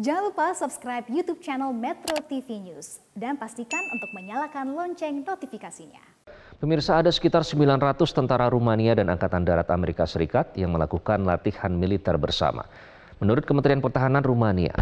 Jangan lupa subscribe YouTube channel Metro TV News dan pastikan untuk menyalakan lonceng notifikasinya. Pemirsa ada sekitar 900 tentara Rumania dan Angkatan Darat Amerika Serikat yang melakukan latihan militer bersama. Menurut Kementerian Pertahanan Rumania,